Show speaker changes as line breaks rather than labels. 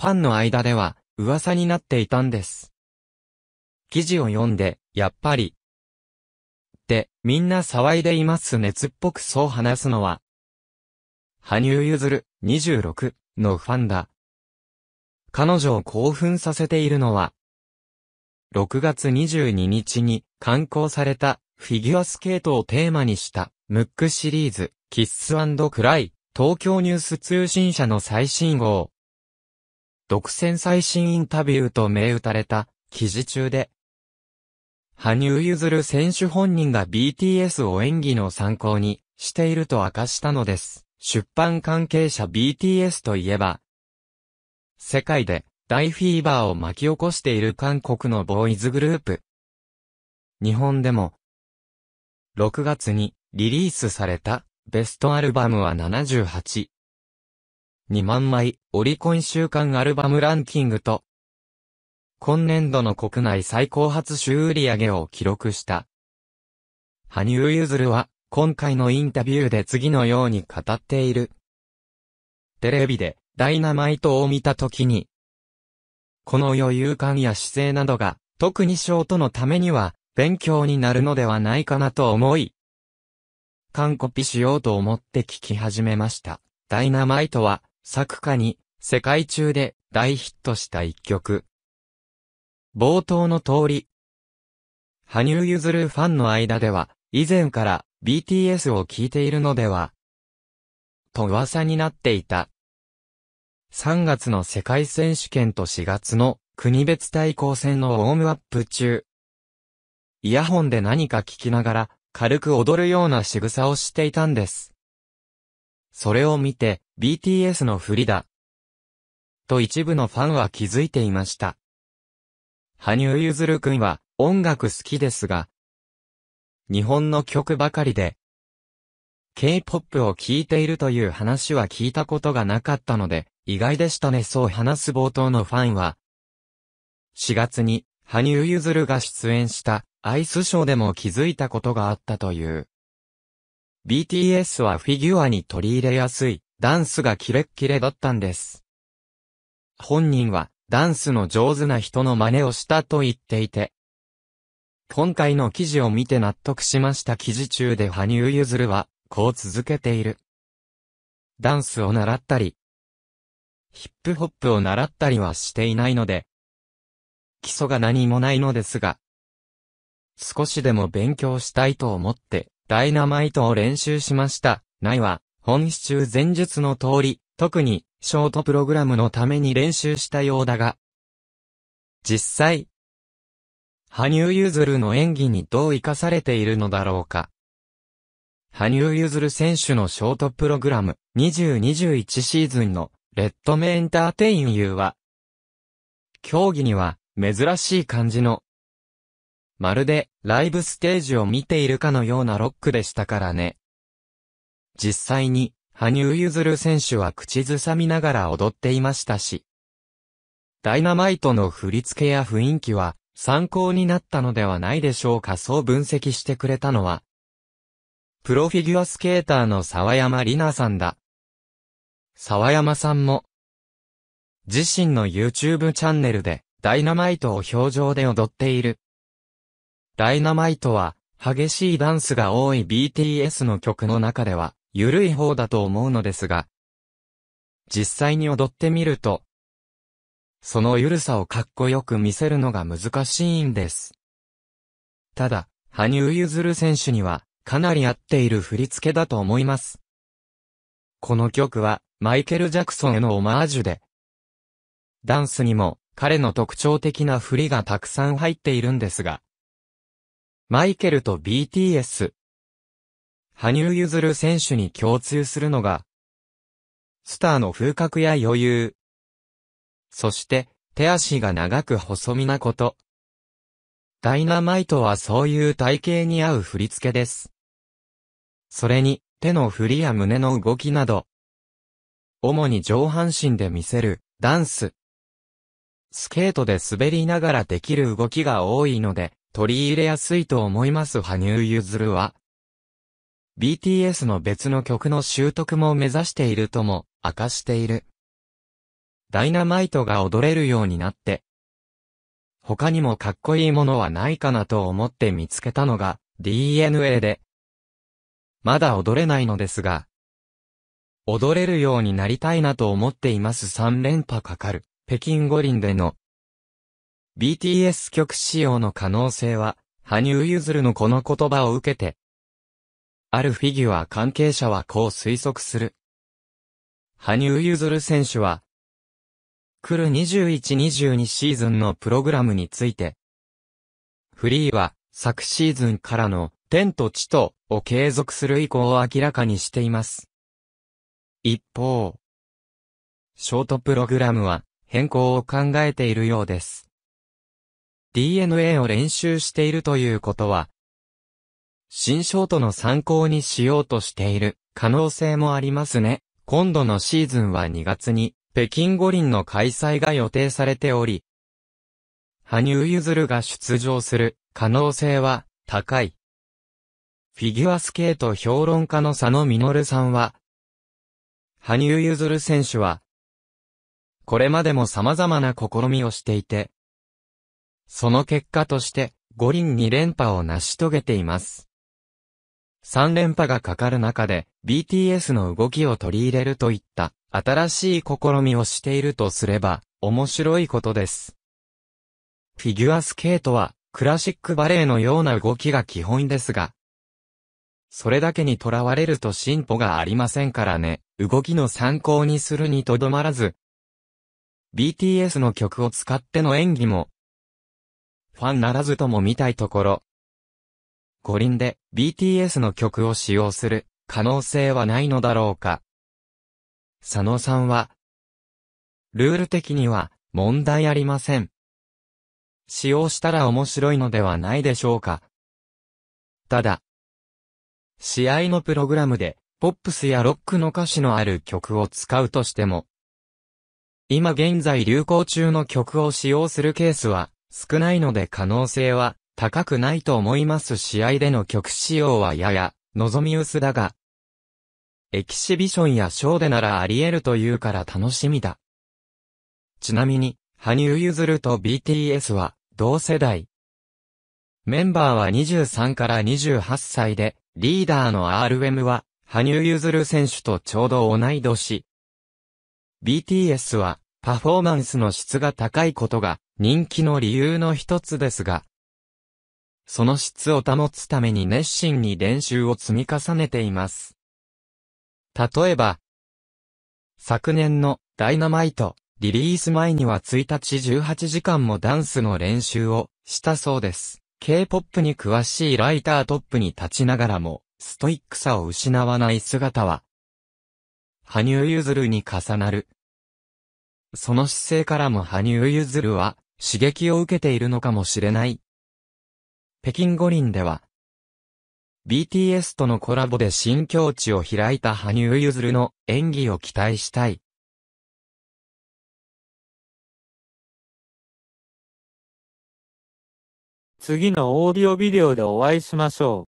ファンの間では、噂になっていたんです。記事を読んで、やっぱり。って、みんな騒いでいます熱っぽくそう話すのは。羽生結弦26のファンだ。彼女を興奮させているのは、6月22日に刊行されたフィギュアスケートをテーマにしたムックシリーズ、キッスクライ、東京ニュース通信社の最新号。独占最新インタビューと銘打たれた記事中で、羽生結弦選手本人が BTS を演技の参考にしていると明かしたのです。出版関係者 BTS といえば、世界で大フィーバーを巻き起こしている韓国のボーイズグループ。日本でも、6月にリリースされたベストアルバムは78 2万枚、オリコン週間アルバムランキングと、今年度の国内最高発集売上を記録した。羽生結弦は、今回のインタビューで次のように語っている。テレビで、ダイナマイトを見たときに、この余裕感や姿勢などが、特にショートのためには、勉強になるのではないかなと思い、完コピしようと思って聞き始めました。ダイナマイトは、作家に世界中で大ヒットした一曲。冒頭の通り。羽生結弦ファンの間では、以前から BTS を聴いているのでは、と噂になっていた。3月の世界選手権と4月の国別対抗戦のウォームアップ中。イヤホンで何か聞きながら、軽く踊るような仕草をしていたんです。それを見て、BTS の振りだ。と一部のファンは気づいていました。羽生結弦くんは音楽好きですが、日本の曲ばかりで、K-POP を聴いているという話は聞いたことがなかったので、意外でしたねそう話す冒頭のファンは、4月に、羽生結弦が出演した、アイスショーでも気づいたことがあったという。BTS はフィギュアに取り入れやすい、ダンスがキレッキレだったんです。本人は、ダンスの上手な人の真似をしたと言っていて。今回の記事を見て納得しました記事中で羽生結弦は、こう続けている。ダンスを習ったり、ヒップホップを習ったりはしていないので、基礎が何もないのですが、少しでも勉強したいと思って、ダイナマイトを練習しました。ないは、本市中前述の通り、特に、ショートプログラムのために練習したようだが、実際、羽生結弦の演技にどう活かされているのだろうか。羽生結弦選手のショートプログラム2021シーズンのレッドメエンターテインーは、競技には珍しい感じのまるで、ライブステージを見ているかのようなロックでしたからね。実際に、羽生結弦選手は口ずさみながら踊っていましたし。ダイナマイトの振り付けや雰囲気は、参考になったのではないでしょうかそう分析してくれたのは、プロフィギュアスケーターの沢山里奈さんだ。沢山さんも、自身の YouTube チャンネルで、ダイナマイトを表情で踊っているダイナマイトは、激しいダンスが多い BTS の曲の中では、緩い方だと思うのですが、実際に踊ってみると、その緩さをかっこよく見せるのが難しいんです。ただ、羽生結弦選手には、かなり合っている振り付けだと思います。この曲は、マイケル・ジャクソンへのオマージュで、ダンスにも、彼の特徴的な振りがたくさん入っているんですが、マイケルと BTS。羽生結弦選手に共通するのが、スターの風格や余裕。そして、手足が長く細身なこと。ダイナマイトはそういう体型に合う振り付けです。それに、手の振りや胸の動きなど、主に上半身で見せる、ダンス。スケートで滑りながらできる動きが多いので、取り入れやすいと思います羽生結弦は。BTS の別の曲の習得も目指しているとも明かしている。ダイナマイトが踊れるようになって。他にもかっこいいものはないかなと思って見つけたのが DNA で。まだ踊れないのですが。踊れるようになりたいなと思っています3連覇かかる。北京五輪での BTS 曲使用の可能性は、羽生結弦のこの言葉を受けて、あるフィギュア関係者はこう推測する。羽生結弦選手は、来る21-22シーズンのプログラムについて、フリーは昨シーズンからの天と地とを継続する意向を明らかにしています。一方、ショートプログラムは変更を考えているようです。DNA を練習しているということは、新ショートの参考にしようとしている可能性もありますね。今度のシーズンは2月に北京五輪の開催が予定されており、羽生結弦が出場する可能性は高い。フィギュアスケート評論家の佐野実さんは、羽生結弦選手は、これまでも様々な試みをしていて、その結果として、五輪二連覇を成し遂げています。3連覇がかかる中で、BTS の動きを取り入れるといった、新しい試みをしているとすれば、面白いことです。フィギュアスケートは、クラシックバレエのような動きが基本ですが、それだけにとらわれると進歩がありませんからね、動きの参考にするにとどまらず、BTS の曲を使っての演技も、ファンならずとも見たいところ。五輪で BTS の曲を使用する可能性はないのだろうか。佐野さんは、ルール的には問題ありません。使用したら面白いのではないでしょうか。ただ、試合のプログラムで、ポップスやロックの歌詞のある曲を使うとしても、今現在流行中の曲を使用するケースは、少ないので可能性は高くないと思います試合での曲使用はやや望み薄だが、エキシビションやショーでならあり得るというから楽しみだ。ちなみに、羽生結弦と BTS は同世代。メンバーは23から28歳で、リーダーの RM は、羽生結弦選手とちょうど同い年。BTS は、パフォーマンスの質が高いことが、人気の理由の一つですが、その質を保つために熱心に練習を積み重ねています。例えば、昨年のダイナマイトリリース前には1日18時間もダンスの練習をしたそうです。K-POP に詳しいライタートップに立ちながらも、ストイックさを失わない姿は、羽生結弦に重なる。その姿勢からも羽生結弦は、刺激を受けているのかもしれない。北京五輪では、BTS とのコラボで新境地を開いた羽生結弦の演技を期待したい。次のオーディオビデオでお会いしましょう。